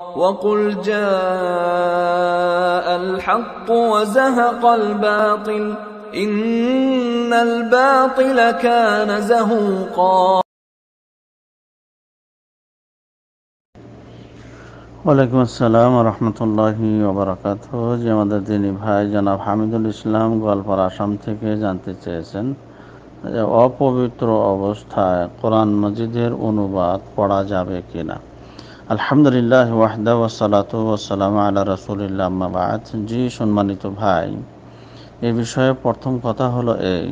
وقل جاء الحق وزهق الباطل الباطل كان زهوقا ওয়ালাইকুম আসসালাম রহমতুল্লাহি ওবরাকাত যে আমাদের দিনী ভাই জনাব হামিদুল ইসলাম গোয়ালপাড়া আসাম থেকে জানতে চেয়েছেন অপবিত্র অবস্থায় কোরআন মজিদের অনুবাদ পড়া যাবে কিনা আলহামদুলিল্লাহ ওয়াহদা ওসালাত ওসালাম আল্লাহ রসুলিল্লাহ মাবাদ জি সম্মানিত ভাই এ বিষয়ে প্রথম কথা হলো এই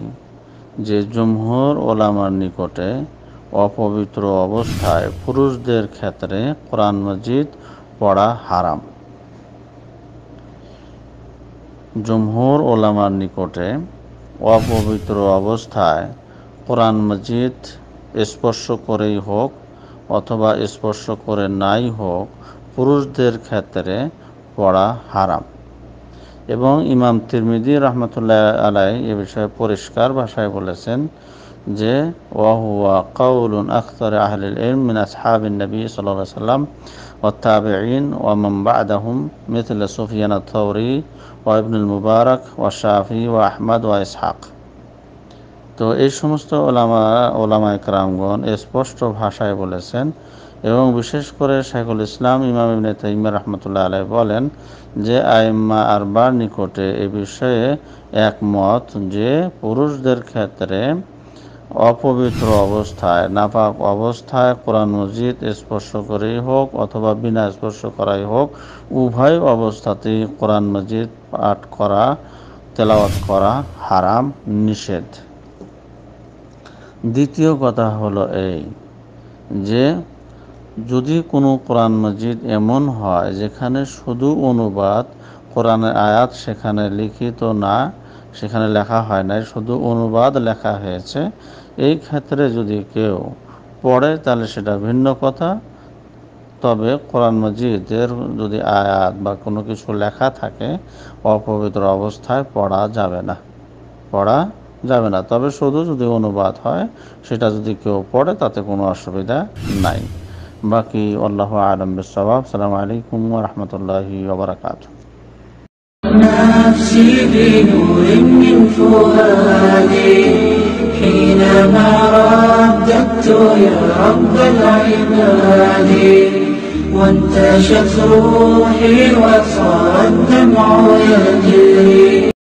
যে জমহুর ওলামার নিকটে অপবিত্র অবস্থায় পুরুষদের ক্ষেত্রে কোরআন মজিদ পড়া হারাম জমহুর ওলামার নিকটে অপবিত্র অবস্থায় কোরআন মজিদ স্পর্শ করেই হোক অথবা স্পর্শ করে নাই হোক পুরুষদের ক্ষেত্রে পড়া হারাম এবং ইমাম তিরমিদি রহমতুল্লাহ আলাই এ বিষয়ে পরিষ্কার ভাষায় বলেছেন যে ওয়াহুয়া কাউলুন আখতার আহলিল ইলম মিন নবী সাল্লাল্লাহু সাল্লাম ওয়া ও ওয়া আদাহুম মিথিল সুফিয়ানা থৌরি ওয়াইবনুল মুবারক ওয়া শাফি ওয়া আহমদ ওয়া ইসহাক তো এই সমস্ত ওলামা ওলামা একরামগণ স্পষ্ট ভাষায় বলেছেন এবং বিশেষ করে শাইখুল ইসলাম ইমাম ইবনে তাইমা রহমতুল্লাহ আলাই বলেন যে আইম্মা আরবার নিকটে এ বিষয়ে একমত যে পুরুষদের ক্ষেত্রে অপবিত্র অবস্থায় নাপাক অবস্থায় কোরআন মসজিদ স্পর্শ করেই হোক অথবা বিনা স্পর্শ করাই হোক উভয় অবস্থাতেই কোরআন মসজিদ পাঠ করা তেলাওয়াত করা হারাম নিষেধ দ্বিতীয় কথা হলো এই যে যদি কোনো কোরআন মজিদ এমন হয় যেখানে শুধু অনুবাদ কোরআনের আয়াত সেখানে লিখিত না সেখানে লেখা হয় নাই শুধু অনুবাদ লেখা হয়েছে এই ক্ষেত্রে যদি কেউ পড়ে তাহলে সেটা ভিন্ন কথা তবে কোরআন মজিদের যদি আয়াত বা কোনো কিছু লেখা থাকে অপবিত্র অবস্থায় পড়া যাবে না পড়া যাবে না তবে শুধু যদি অনুবাদ হয় সেটা যদি কেউ পড়ে তাতে কোনো অসুবিধা নাই বাকি আল্লাহ আলম বিসবাব সালাম আলাইকুম রহমতুল্লাহ ওবরাকাত حينما رددت يا رب العباد وانتشت روحي وصار الدمع يجري